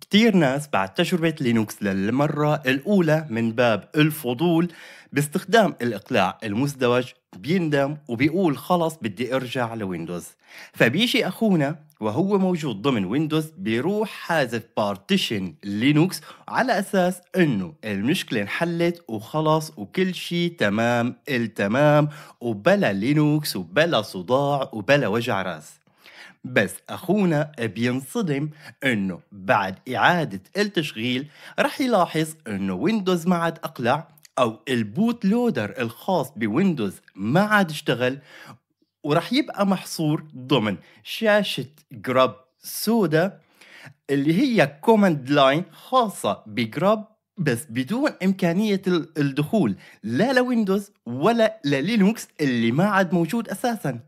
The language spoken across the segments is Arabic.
كتير ناس بعد تجربة لينوكس للمرة الأولى من باب الفضول باستخدام الإقلاع المزدوج بيندم وبيقول خلص بدي أرجع لويندوز فبيجي أخونا وهو موجود ضمن ويندوز بيروح حازف بارتيشن لينوكس على أساس أنه المشكلة انحلت وخلص وكل شيء تمام التمام وبلا لينوكس وبلا صداع وبلا وجع راس بس أخونا بينصدم إنه بعد إعادة التشغيل رح يلاحظ إنه ويندوز ما عاد أقلع أو البوت لودر الخاص بويندوز ما عاد اشتغل ورح يبقى محصور ضمن شاشة جراب سودا اللي هي كوماند لاين خاصة بجراب بس بدون إمكانية الدخول لا لويندوز ولا للينوكس اللي ما عاد موجود أساساً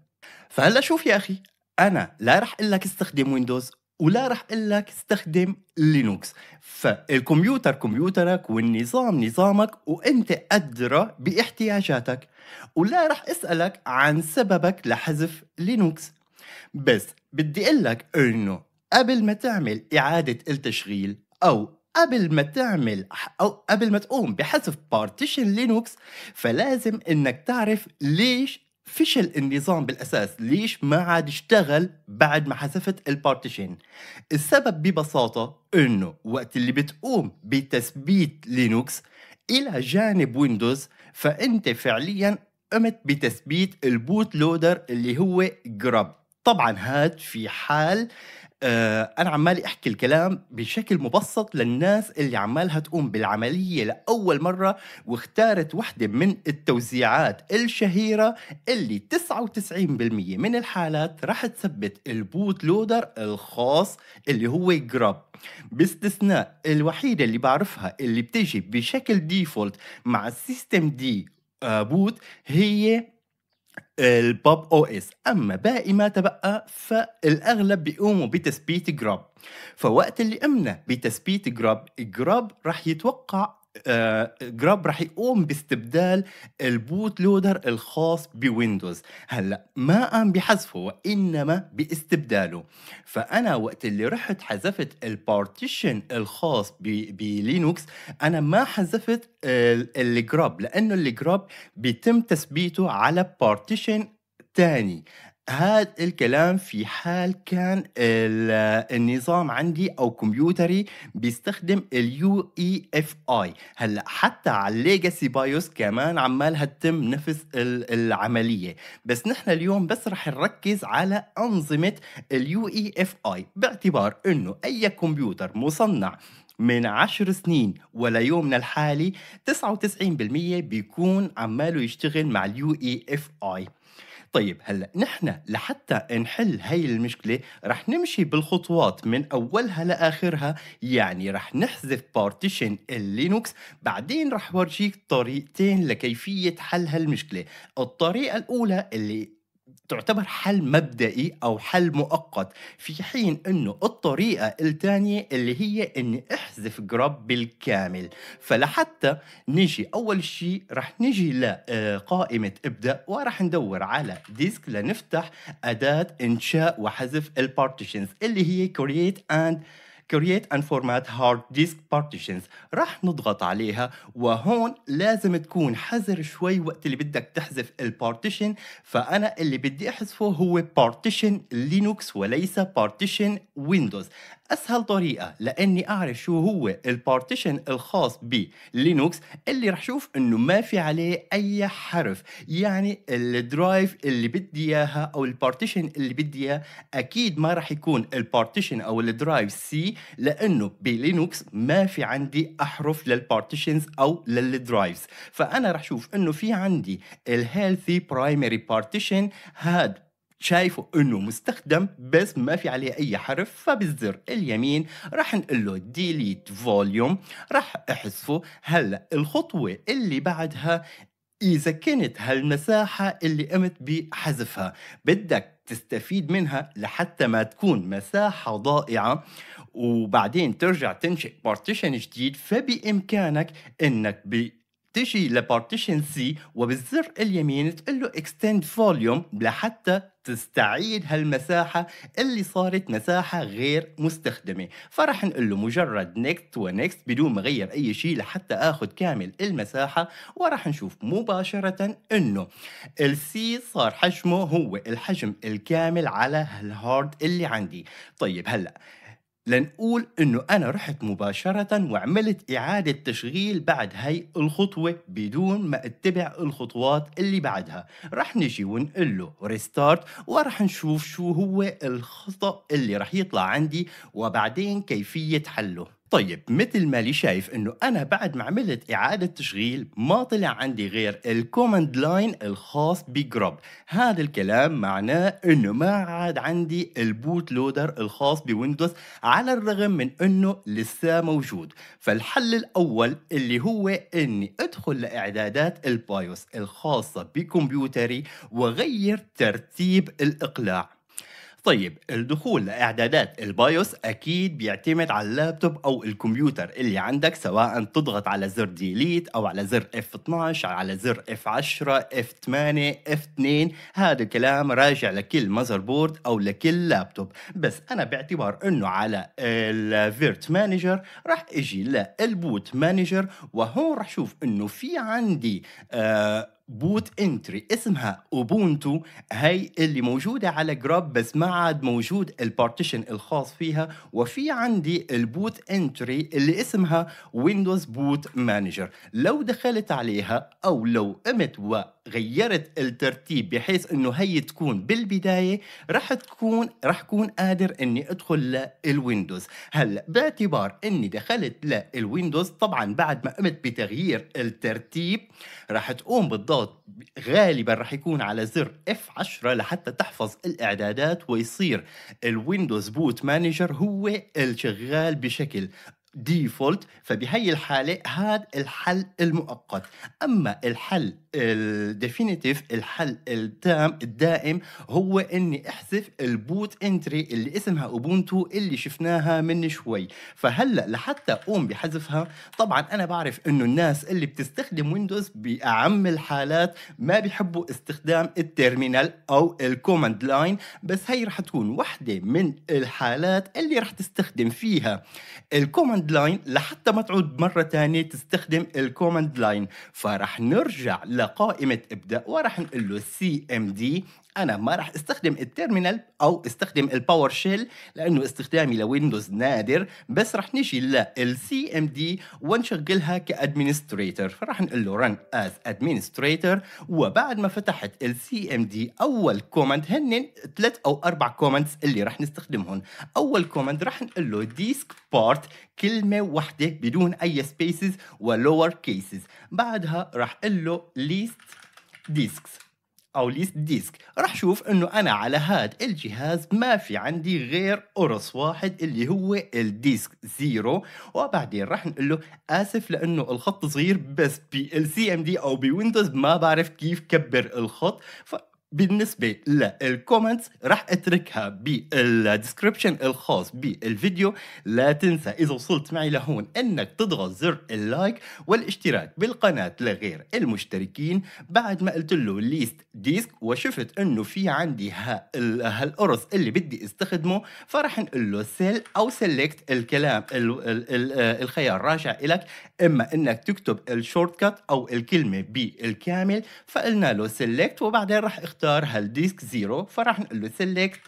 فهلا شوف يا اخي انا لا رح اقول لك استخدم ويندوز ولا رح اقول لك استخدم لينوكس فالكمبيوتر كمبيوترك والنظام نظامك وانت قدره باحتياجاتك ولا رح اسالك عن سببك لحذف لينوكس بس بدي اقول لك انه قبل ما تعمل اعاده التشغيل او قبل ما تعمل او قبل ما تقوم بحذف بارتيشن لينوكس فلازم انك تعرف ليش فشل النظام بالأساس ليش ما عاد اشتغل بعد ما حذفت البارتيشن السبب ببساطة انه وقت اللي بتقوم بتثبيت لينوكس الى جانب ويندوز فانت فعليا قمت بتثبيت البوت لودر اللي هو جراب طبعا هاد في حال آه، انا عمالي احكي الكلام بشكل مبسط للناس اللي عمالها تقوم بالعمليه لاول مره واختارت وحده من التوزيعات الشهيره اللي 99% من الحالات راح تثبت البوت لودر الخاص اللي هو جراب باستثناء الوحيده اللي بعرفها اللي بتيجي بشكل ديفولت مع السيستم دي آه، بوت هي البوب او اس اما باقي ما تبقى فالاغلب بيقوموا بتثبيت جراب فوقت اللي قمنا بتثبيت جراب جراب رح يتوقع آه، جراب راح يقوم باستبدال البوت لودر الخاص بويندوز هلا ما قام بحذفه وانما باستبداله فانا وقت اللي رحت حذفت البارتيشن الخاص بلينوكس انا ما حذفت الجراب لانه الجراب بيتم تثبيته على بارتيشن تاني هذا الكلام في حال كان النظام عندي او كمبيوتري بيستخدم اليو اي اف اي هلا حتى على الليجاسي بايوس كمان عمال تتم نفس العمليه بس نحن اليوم بس رح نركز على انظمه اليو اي اف اي باعتبار انه اي كمبيوتر مصنع من عشر سنين ولا يومنا الحالي 99% بيكون عماله يشتغل مع اليو اي اف اي طيب هلا نحن لحتى نحل هاي المشكله رح نمشي بالخطوات من اولها لاخرها يعني رح نحذف بارتيشن اللينوكس بعدين رح ورجيك طريقتين لكيفيه حل هالمشكله الطريقه الاولى اللي تعتبر حل مبدئي او حل مؤقت في حين انه الطريقه الثانيه اللي هي اني احذف جراب بالكامل فلحتى نجي اول شيء رح نجي لقائمه آه، ابدا ورح ندور على ديسك لنفتح اداه انشاء وحذف البارتيشنز اللي هي create and create and format hard disk partitions راح نضغط عليها وهون لازم تكون حذر شوي وقت اللي بدك تحذف البارتيشن فانا اللي بدي احذفه هو بارتيشن لينوكس وليس بارتيشن ويندوز اسهل طريقه لاني اعرف شو هو البارتيشن الخاص بلينوكس اللي رح شوف انه ما في عليه اي حرف يعني الدرايف اللي بدي اياها او البارتيشن اللي بدي اياه اكيد ما رح يكون البارتيشن او الدرايف سي لانه بلينوكس ما في عندي احرف للبارتيشنز او للدرايفز فانا رح شوف انه في عندي الهيلثي برايمري بارتيشن هاد شايفه انه مستخدم بس ما في عليه اي حرف فبالزر اليمين راح نقول له ديليت فوليوم راح احذفه هلا الخطوه اللي بعدها إذا كانت هالمساحة اللي قمت بحذفها بدك تستفيد منها لحتى ما تكون مساحة ضائعة وبعدين ترجع تنشئ بارتيشن جديد فبإمكانك إنك تجي لبارتيشن سي وبالزر اليمين تقول له اكستند فوليوم لحتى تستعيد هالمساحة اللي صارت مساحة غير مستخدمة فرح نقول له مجرد نكست ونكست بدون ما غير أي شيء لحتى أخذ كامل المساحة ورح نشوف مباشرة أنه السي صار حجمه هو الحجم الكامل على الهارد اللي عندي طيب هلأ لنقول انه انا رحت مباشرة وعملت اعادة تشغيل بعد هاي الخطوة بدون ما اتبع الخطوات اللي بعدها رح نجي ونقول له ريستارت ورح نشوف شو هو الخطأ اللي رح يطلع عندي وبعدين كيفية حله طيب مثل ما لي شايف انه انا بعد ما عملت اعادة تشغيل ما طلع عندي غير الكوماند لاين الخاص بجروب هذا الكلام معناه انه ما عاد عندي البوت لودر الخاص بويندوز على الرغم من انه لسه موجود فالحل الاول اللي هو اني ادخل لاعدادات البايوس الخاصة بكمبيوتري وغير ترتيب الاقلاع طيب الدخول لاعدادات البايوس اكيد بيعتمد على اللابتوب او الكمبيوتر اللي عندك سواء تضغط على زر ديليت او على زر F12 على زر F10 F8 F2 هذا الكلام راجع لكل مذر بورد او لكل لابتوب بس انا باعتبار انه على الفيرت مانجر راح اجي للبوت مانجر وهون راح شوف انه في عندي آه بوت انتري اسمها اوبونتو هي اللي موجودة على جراب بس ما عاد موجود البارتيشن الخاص فيها وفي عندي البوت انتري اللي اسمها ويندوز بوت مانجر لو دخلت عليها او لو قمت و غيرت الترتيب بحيث انه هي تكون بالبدايه رح تكون رح كون قادر اني ادخل للويندوز هلا باعتبار اني دخلت للويندوز طبعا بعد ما قمت بتغيير الترتيب رح تقوم بالضغط غالبا رح يكون على زر F10 لحتى تحفظ الاعدادات ويصير الويندوز بوت مانجر هو الشغال بشكل ديفولت فبهي الحالة هذا الحل المؤقت أما الحل الديفينيتيف الحل التام الدائم هو أني أحذف البوت انتري اللي اسمها أوبونتو اللي شفناها من شوي فهلأ لحتى أقوم بحذفها طبعا أنا بعرف أنه الناس اللي بتستخدم ويندوز بأعم الحالات ما بيحبوا استخدام التيرمينال أو الكوماند لاين بس هي رح تكون واحدة من الحالات اللي رح تستخدم فيها الكوماند الكوماند لاين لحتى ما تعود مرة تانية تستخدم الكوماند لاين فرح نرجع لقائمة ابدأ وراح نقول له سي ام دي انا ما راح استخدم التيرمينال او استخدم الباور شيل لانه استخدامي لويندوز نادر بس راح نجي للسي ام دي ونشغلها كادمنستريتور فراح نقول له رن از ادمنستريتور وبعد ما فتحت السي ام دي اول كوماند هن ثلاث او اربع كوماندز اللي راح نستخدمهم اول كوماند راح نقول له ديسك بارت كلمة واحدة بدون أي و ولور كيسز بعدها راح قل له least disks او ليست ديسك راح شوف انه انا على هذا الجهاز ما في عندي غير قرص واحد اللي هو الديسك زيرو وبعدين راح نقول له اسف لانه الخط صغير بس بالسي ام دي او بويندوز ما بعرف كيف كبر الخط ف... بالنسبة للكومنتس راح اتركها بالديسكربشن الخاص بالفيديو لا تنسى اذا وصلت معي لهون انك تضغط زر اللايك والاشتراك بالقناة لغير المشتركين بعد ما قلت له ليست ديسك وشفت انه في عندي هالقرص اللي بدي استخدمه فراح نقول له سيل او سيلكت الكلام الـ الـ الـ الخيار راجع لك اما انك تكتب الشورت كات او الكلمة بالكامل فقلنا له سيلكت وبعدين راح اختار نختار هالديسك زيرو فراح نقول له سيلكت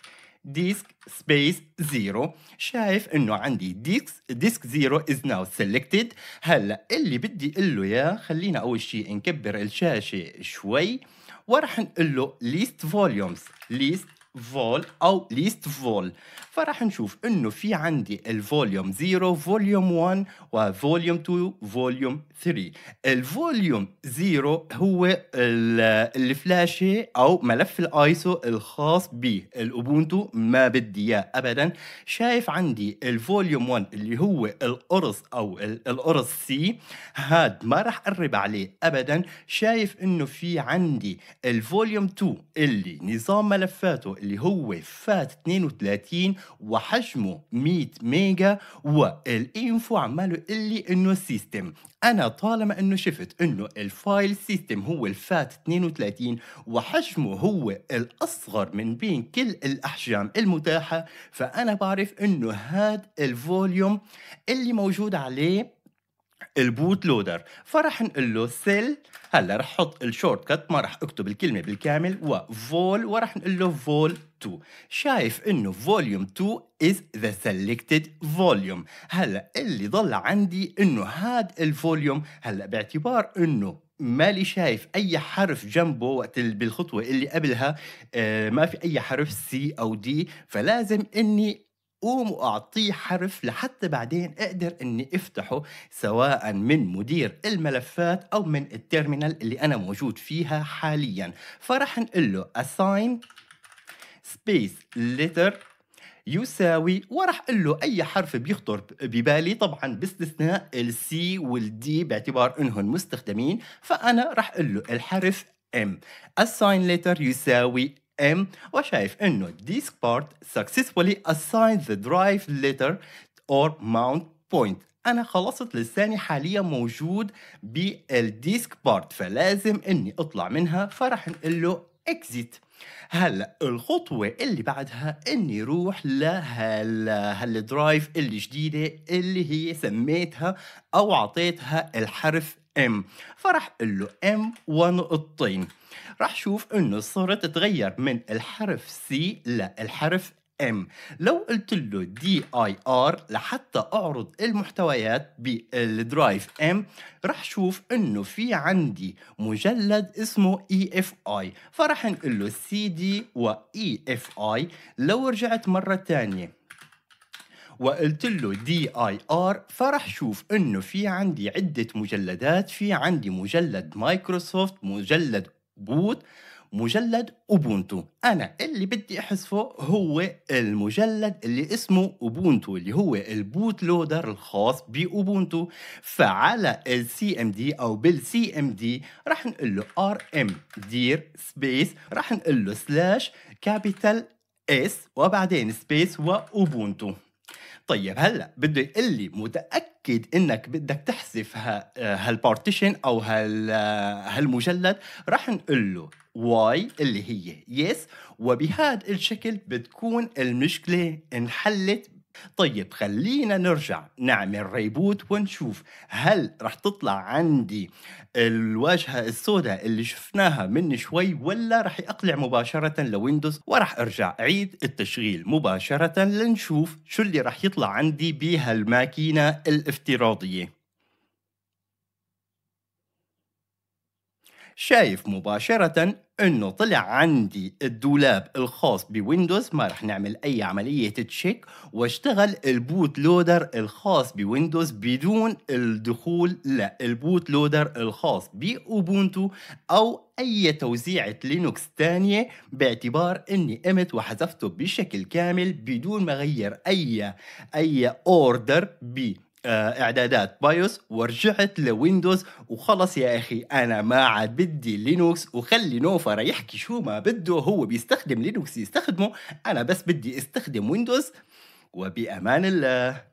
ديسك سبيس زيرو شايف انه عندي ديسك ديسك زيرو از ناو سيلكتد هلا اللي بدي اقول له يا خلينا اول شيء نكبر الشاشه شوي وراح نقول له ليست فوليومز ليست فول او ليست فول فراح نشوف انه في عندي الفوليوم 0 فوليوم 1 وفوليوم 2 فوليوم 3 الفوليوم 0 هو الفلاشة او ملف الايسو الخاص الاوبونتو ما بدي اياه ابدا شايف عندي الفوليوم 1 اللي هو القرص او القرص سي هاد ما راح اقرب عليه ابدا شايف انه في عندي الفوليوم 2 اللي نظام ملفاته اللي هو فات 32 وحجمه 100 ميجا والانفو عماله اللي انه السيستم انا طالما انه شفت انه الفايل سيستم هو الفات 32 وحجمه هو الاصغر من بين كل الاحجام المتاحه فانا بعرف انه هذا الفوليوم اللي موجود عليه البوت لودر فراح نقول له سيل هلا راح حط الشورت كت ما راح اكتب الكلمه بالكامل وفول وراح نقول له فول 2 شايف انه فوليوم 2 از ذا سيلكتد فوليوم هلا اللي ضل عندي انه هاد الفوليوم هلا باعتبار انه مالي شايف اي حرف جنبه وقت بالخطوه اللي قبلها آه ما في اي حرف سي او دي فلازم اني قوم واعطيه حرف لحتى بعدين اقدر اني افتحه سواء من مدير الملفات او من التيرمينال اللي انا موجود فيها حاليا فرح نقول له assign space letter يساوي وراح اقول له اي حرف بيخطر ببالي طبعا باستثناء السي والدي باعتبار انهم مستخدمين فانا راح اقول له الحرف ام الساين ليتر يساوي ام وشايف انه الديسك بارت successfully assigned the drive letter or mount point انا خلصت لساني حاليا موجود بالديسك بارت فلازم اني اطلع منها فرح نقول له اكزيت هلا الخطوة اللي بعدها اني روح لهالدرايف اللي جديدة اللي هي سميتها او عطيتها الحرف ام فراح اقول له ام ونقطتين راح شوف انه الصورة تتغير من الحرف سي للحرف ام لو قلت له دي اي ار لحتى اعرض المحتويات بالدرايف ام راح شوف انه في عندي مجلد اسمه اي e اف اي فراح نقول له سي دي واي اف اي لو رجعت مرة تانية وقلت له دي اي ار فرح شوف انه في عندي عده مجلدات في عندي مجلد مايكروسوفت مجلد بوت مجلد اوبونتو انا اللي بدي احذفه هو المجلد اللي اسمه اوبونتو اللي هو البوت لودر الخاص باوبونتو فعلى السي ام دي او بالسي ام دي راح نقول له ار ام دير سبيس راح نقول له سلاش كابيتال اس وبعدين سبيس واوبونتو طيب هلا بده يقول لي متاكد انك بدك تحذف هالبارتيشن او هال هالمجلد راح نقول له واي اللي هي يس وبهذا الشكل بتكون المشكله انحلت طيب خلينا نرجع نعمل ريبوت ونشوف هل رح تطلع عندي الواجهة السوداء اللي شفناها من شوي ولا رح أقلع مباشرة لويندوز ورح أرجع أعيد التشغيل مباشرة لنشوف شو اللي رح يطلع عندي بهالماكينة الافتراضية شايف مباشرة انه طلع عندي الدولاب الخاص بويندوز ما رح نعمل اي عملية تشيك واشتغل البوت لودر الخاص بويندوز بدون الدخول للبوت لودر الخاص باوبونتو او اي توزيعة لينوكس تانية باعتبار اني قمت وحذفته بشكل كامل بدون ما اغير اي اي اوردر ب آه، اعدادات بايوس ورجعت لويندوز وخلص يا اخي انا ما عاد بدي لينوكس وخلي نوفر يحكي شو ما بده هو بيستخدم لينوكس يستخدمه انا بس بدي استخدم ويندوز وبامان الله